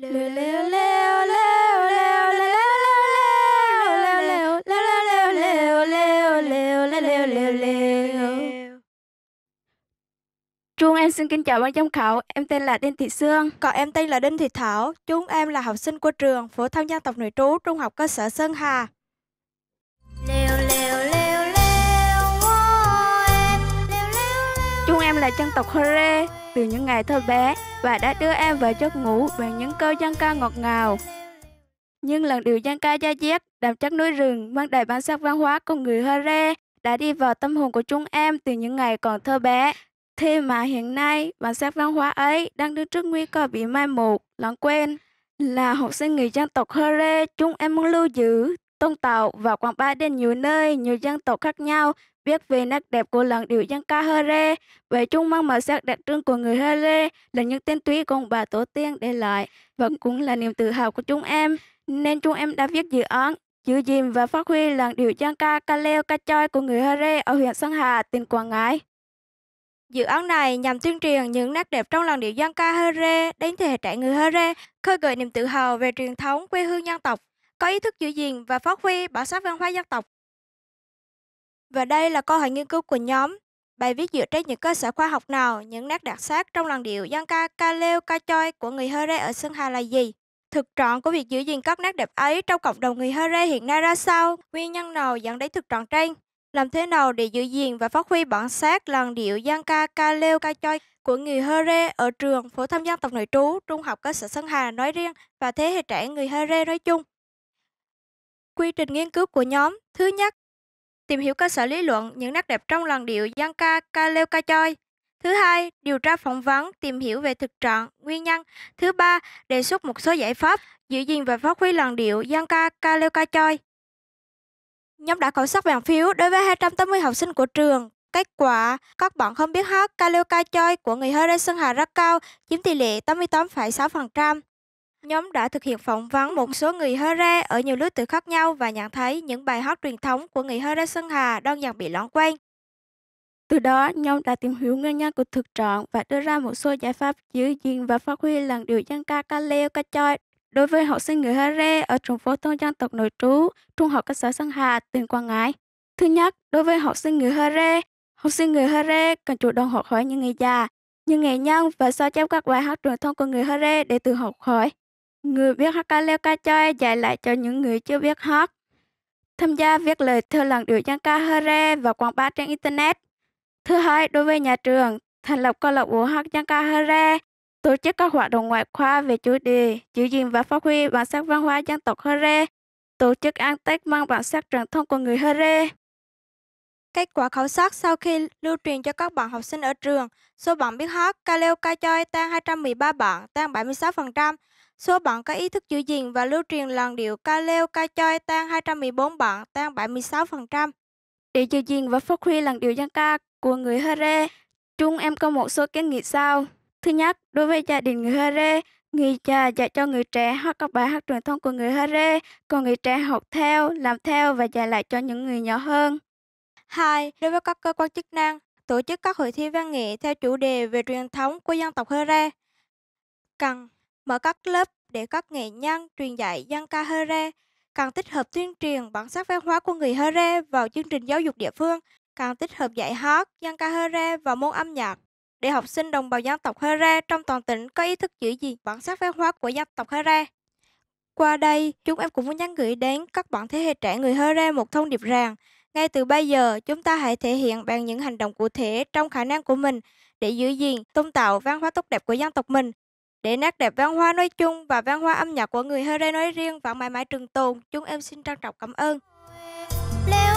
Leo em xin kính chào ban giám khảo, em tên là Đinh Thị Sương. Còn em tên là Đinh Thị Thảo, chúng em là học sinh của trường Phổ thông dân tộc nội trú Trung học cơ sở Sơn Hà. Leo em là dân tộc Hore, từ những ngày thơ bé và đã đưa em vào giấc ngủ bằng những câu dân ca ngọt ngào. Nhưng làn điệu dân ca da diết, đậm chất núi rừng mang đầy bản sắc văn hóa của người Hơ Rê đã đi vào tâm hồn của chúng em từ những ngày còn thơ bé. Thế mà hiện nay, bản sắc văn hóa ấy đang đứng trước nguy cơ bị mai một, lãng quên. Là học sinh người dân tộc Hơ Rê, chúng em muốn lưu giữ, tôn tạo và quảng bá đến nhiều nơi, nhiều dân tộc khác nhau biết về nét đẹp của làng điệu dân ca Hơre, Về chung mang màu sắc đặc trưng của người Hơre là những tên túy cùng bà tổ tiên để lại vẫn cũng là niềm tự hào của chúng em. Nên chúng em đã viết dự án giữ gìn và phát huy làng điệu dân ca ca leo ca choi của người Hơre ở huyện Sơn Hà, tỉnh Quảng Ngãi. Dự án này nhằm tuyên truyền những nét đẹp trong làng điệu dân ca Hơre đến thế hệ trẻ người Hơre, khơi gợi niềm tự hào về truyền thống quê hương dân tộc, có ý thức giữ gìn và phát huy bản sắc văn hóa dân tộc và đây là câu hỏi nghiên cứu của nhóm. Bài viết dựa trên những cơ sở khoa học nào, những nét đặc sắc trong làn điệu dân ca ca leo ca choi của người Hare ở Sơn Hà là gì? Thực trạng của việc giữ gìn các nét đẹp ấy trong cộng đồng người Hare hiện nay ra sao? Nguyên nhân nào dẫn đến thực trạng trên? Làm thế nào để giữ gìn và phát huy bản sắc làn điệu dân ca ca leo ca choi của người Hare ở trường phổ thông dân tộc nội trú, trung học cơ sở Sơn Hà nói riêng và thế hệ trẻ người Hare nói chung? Quy trình nghiên cứu của nhóm Thứ nhất, tìm hiểu cơ sở lý luận, những nét đẹp trong làn điệu dân ca ca leo ca choi. Thứ hai, điều tra phỏng vấn, tìm hiểu về thực trạng, nguyên nhân. Thứ ba, đề xuất một số giải pháp, giữ gìn và phát huy làn điệu dân ca ca leo ca choi. Nhóm đã khảo sát bàn phiếu đối với 280 học sinh của trường. Kết quả, các bạn không biết hát ca leo ca choi của người Hơ Sân Hà rất cao, chiếm tỷ lệ 88,6%. Nhóm đã thực hiện phỏng vấn một số người Hơ-re ở nhiều lứa tuổi khác nhau và nhận thấy những bài hát truyền thống của người Hơ-re Sơn Hà đang dần bị lãng quên. Từ đó, nhóm đã tìm hiểu nguyên nhân của thực trạng và đưa ra một số giải pháp giữ gìn và phát huy làn điệu dân ca ca leo ca choi đối với học sinh người Hare ở trường phổ thông dân tộc nội trú, trung học cơ sở Sơn Hà, tỉnh Quảng Ngãi. Thứ nhất, đối với học sinh người Hare, học sinh người Hare cần chủ động học hỏi những người già, những nghệ nhân và sao chép các bài hát truyền thống của người Hare để tự học hỏi. Người biết hát leo ca Kalekachoi dạy lại cho những người chưa biết hát. Tham gia viết lời thơ lần điệu Yanka Hare và quảng bá trên Internet. Thứ hai, đối với nhà trường, thành lập câu lạc bộ hát dân Yanka Hare, tổ chức các hoạt động ngoại khóa về chủ đề giữ gìn và phát huy bản sắc văn hóa dân tộc Hare, tổ chức ăn Tết mang bản sắc truyền thống của người Hare. Kết quả khảo sát sau khi lưu truyền cho các bạn học sinh ở trường, số bạn biết hát ca leo ca choi tăng 213 bạn, tăng 76%, Số bọn có ý thức giữ gìn và lưu truyền làn điệu ca leo ca choi tăng 214 bọn, tăng 76%. Để giữ gìn và phát huy làn điệu dân ca của người Hơ Rê, Trung em có một số kiến nghị sau. Thứ nhất, đối với gia đình người Hơ Rê, người già dạy cho người trẻ hoặc các bài hát truyền thống của người Hơ Rê, còn người trẻ học theo, làm theo và dạy lại cho những người nhỏ hơn. Hai, đối với các cơ quan chức năng, tổ chức các hội thi văn nghệ theo chủ đề về truyền thống của dân tộc Hơ Rê. Cần mở các lớp để các nghệ nhân truyền dạy dân ca Hơ Rê, càng tích hợp tuyên truyền bản sắc văn hóa của người Hơ Rê vào chương trình giáo dục địa phương, càng tích hợp dạy hát, dân ca Hơ Rê và môn âm nhạc để học sinh đồng bào dân tộc Hơ Rê trong toàn tỉnh có ý thức giữ gìn bản sắc văn hóa của dân tộc Hơ Rê. Qua đây, chúng em cũng muốn nhắn gửi đến các bạn thế hệ trẻ người Hơ Rê một thông điệp rằng, ngay từ bây giờ, chúng ta hãy thể hiện bằng những hành động cụ thể trong khả năng của mình để giữ gìn, tôn tạo văn hóa tốt đẹp của dân tộc mình để nét đẹp văn hóa nói chung và văn hóa âm nhạc của người Hơ Rê nói riêng vẫn mãi mãi trường tồn. Chúng em xin trân trọng cảm ơn. Leo